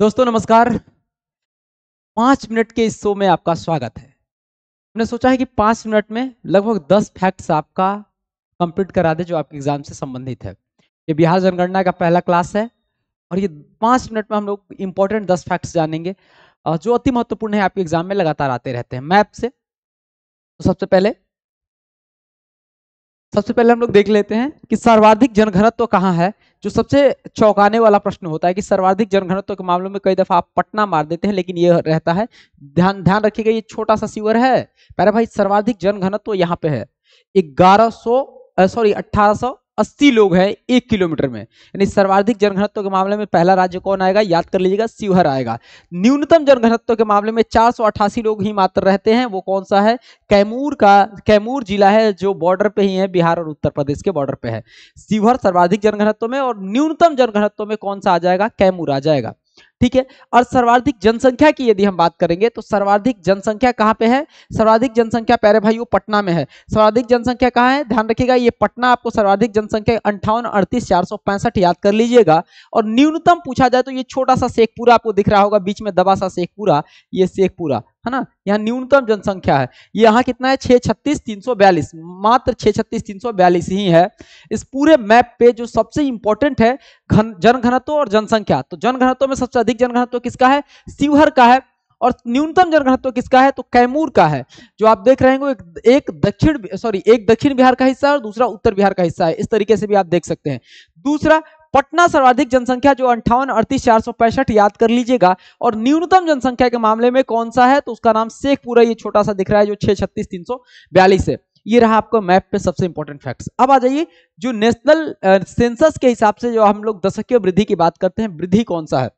दोस्तों नमस्कार पांच मिनट के इस शो में आपका स्वागत है हमने सोचा है कि पांच मिनट में लगभग दस फैक्ट्स आपका कंप्लीट करा दे जो आपके एग्जाम से संबंधित है ये बिहार जनगणना का पहला क्लास है और ये पांच मिनट में हम लोग इंपॉर्टेंट दस फैक्ट्स जानेंगे जो अति महत्वपूर्ण है आपके एग्जाम में लगातार आते रहते हैं मैप से तो सबसे पहले सबसे पहले हम लोग देख लेते हैं कि सर्वाधिक जनघनत्व तो कहाँ है जो सबसे चौंकाने वाला प्रश्न होता है कि सर्वाधिक जनघनत्व के मामलों में कई दफा आप पटना मार देते हैं लेकिन ये रहता है ध्यान ध्यान रखिएगा ये छोटा सा सीवर है पहले भाई सर्वाधिक जनघनत्व तो यहाँ पे है ग्यारह सौ सॉरी अट्ठारह सौ अस्सी लोग हैं एक किलोमीटर में यानी सर्वाधिक जनघनत्व के मामले में पहला राज्य कौन आएगा याद कर लीजिएगा शिवहर आएगा न्यूनतम जनघनत्व के मामले में चार लोग ही मात्र रहते हैं वो कौन सा है कैमूर का कैमूर जिला है जो बॉर्डर पे ही है बिहार और उत्तर प्रदेश के बॉर्डर पे है शिवहर सर्वाधिक जनघनत्व में और न्यूनतम जनघनत्व में कौन सा आ जाएगा कैमूर आ जाएगा ठीक है और सर्वाधिक जनसंख्या की यदि हम बात करेंगे तो सर्वाधिक जनसंख्या कहाँ पे है सर्वाधिक जनसंख्या प्यारे भाई पटना में है सर्वाधिक जनसंख्या कहाँ है ध्यान रखिएगा ये पटना आपको सर्वाधिक जनसंख्या अंठावन अड़तीस चार सौ पैंसठ याद कर लीजिएगा और न्यूनतम पूछा जाए तो ये छोटा सा शेखपुरा आपको दिख रहा होगा बीच में दबा सा शेखपुरा ये शेखपुरा है ना यहाँ न्यूनतम जनसंख्या है ये यहाँ कितना है छह छत्तीस तीन सौ बयालीस मात्र छह छत्तीस तीन सौ बयालीस ही है इस पूरे मैप पे जो सबसे इंपॉर्टेंट है घन जन और जनसंख्या तो जनघनत्व में सबसे अधिक जनघनत्व किसका है शिवहर का है और न्यूनतम जनघनत्व किसका है तो कैमूर का है जो आप देख रहे हैं एक, एक दक्षिण सॉरी एक दक्षिण बिहार का हिस्सा है और दूसरा उत्तर बिहार का हिस्सा है इस तरीके से भी आप देख सकते हैं दूसरा पटना सर्वाधिक जनसंख्या जो अंठावन अड़तीस चार सौ पैंसठ याद कर लीजिएगा और न्यूनतम जनसंख्या के मामले में कौन सा है तो उसका नाम शेखपुरा ये छोटा सा दिख रहा है जो छह छत्तीस तीन सौ बयालीस है ये रहा आपका मैप पे सबसे इंपॉर्टेंट फैक्ट्स अब आ जाइए जो नेशनल सेंसस के हिसाब से जो हम लोग दशकीय वृद्धि की बात करते हैं वृद्धि कौन सा है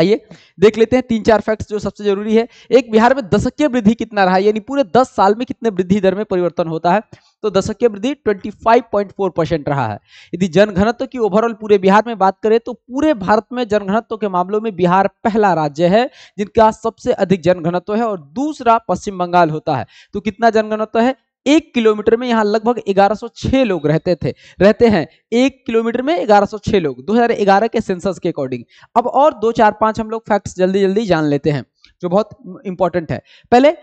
आइए देख लेते हैं तीन चार फैक्ट्स जो सबसे जरूरी है एक बिहार में दशकीय वृद्धि कितना रहा यानी पूरे दस साल में कितने वृद्धि दर में परिवर्तन होता है तो दशकीय वृद्धि 25.4 परसेंट रहा है यदि जनघनत्व की ओवरऑल पूरे बिहार में बात करें तो पूरे भारत में जनघनत्व के मामलों में बिहार पहला राज्य है जिनका सबसे अधिक जनघनत्व है और दूसरा पश्चिम बंगाल होता है तो कितना जनघनत्व है एक किलोमीटर में यहाँ लगभग 1106 लोग रहते थे रहते हैं एक किलोमीटर में 1106 लोग 2011 के सेंसस के अकॉर्डिंग अब और दो चार पांच हम लोग फैक्ट्स जल्दी जल्दी जान लेते हैं जो बहुत इंपॉर्टेंट है पहले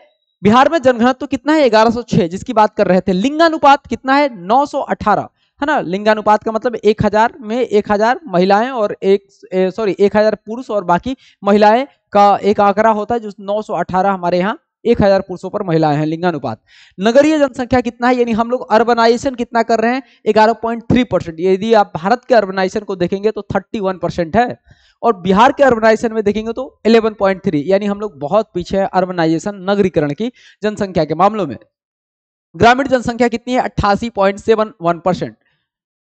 बिहार में जनघनत्व तो कितना है 1106 जिसकी बात कर रहे थे लिंगानुपात कितना है नौ है ना लिंगानुपात का मतलब एक में एक महिलाएं और एक सॉरी एक पुरुष और बाकी महिलाएं का एक आंकड़ा होता है जो नौ हमारे यहाँ एक हजार पुरुषों पर महिलाएं हैं लिंगानुपात नगरीय जनसंख्या कितना है यानी हम लोग अर्बनाइजेशन कितना कर रहे हैं ग्यारह पॉइंट थ्री परसेंट यदि आप भारत के अर्बनाइजेशन को देखेंगे तो थर्टी वन परसेंट है और बिहार के अर्बनाइजेशन में देखेंगे तो इलेवन पॉइंट थ्री यानी हम लोग बहुत पीछे है अर्बनाइजेशन नगरीकरण की जनसंख्या के मामलों में ग्रामीण जनसंख्या कितनी है अट्ठासी पॉइंट सेवन वन परसेंट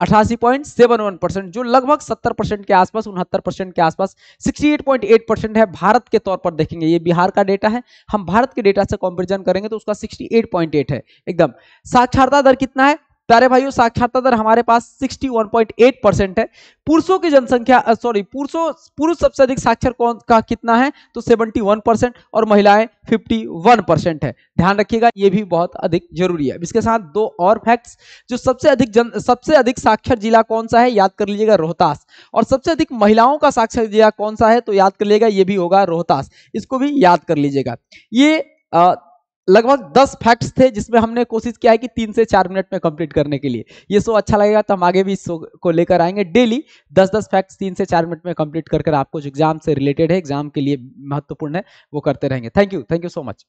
अठासी पॉइंट सेवन वन परसेंट जो लगभग सत्तर परसेंट के आसपास उनहत्तर परसेंट के आसपास sixty eight point eight percent है भारत के तौर पर देखेंगे ये बिहार का डेटा है हम भारत के डेटा से कंपेरिजन करेंगे तो उसका सिक्सटी एट पॉइंट एट है एकदम साक्षरता दर कितना है प्यारे भाइयों साक्षरता दर हमारे पास 61.8 परसेंट है पुरुषों की जनसंख्या सॉरी पुरुषों पुरुष सबसे अधिक साक्षर कौन का कितना है तो 71 परसेंट और महिलाएं 51 परसेंट है ध्यान रखिएगा ये भी बहुत अधिक जरूरी है इसके साथ दो और फैक्ट्स जो सबसे अधिक जन सबसे अधिक साक्षर जिला कौन सा है याद कर लीजिएगा रोहतास और सबसे अधिक महिलाओं का साक्षर जिला कौन सा है तो याद कर लीजिएगा ये भी होगा रोहतास इसको भी याद कर लीजिएगा ये आ, लगभग 10 फैक्ट्स थे जिसमें हमने कोशिश किया है कि तीन से चार मिनट में कंप्लीट करने के लिए ये शो अच्छा लगेगा तो हम आगे भी इस शो को लेकर आएंगे डेली 10-10 फैक्ट्स तीन से चार मिनट में कंप्लीट कर कर आपको जो एग्जाम से रिलेटेड है एग्जाम के लिए महत्वपूर्ण है वो करते रहेंगे thank you thank you so much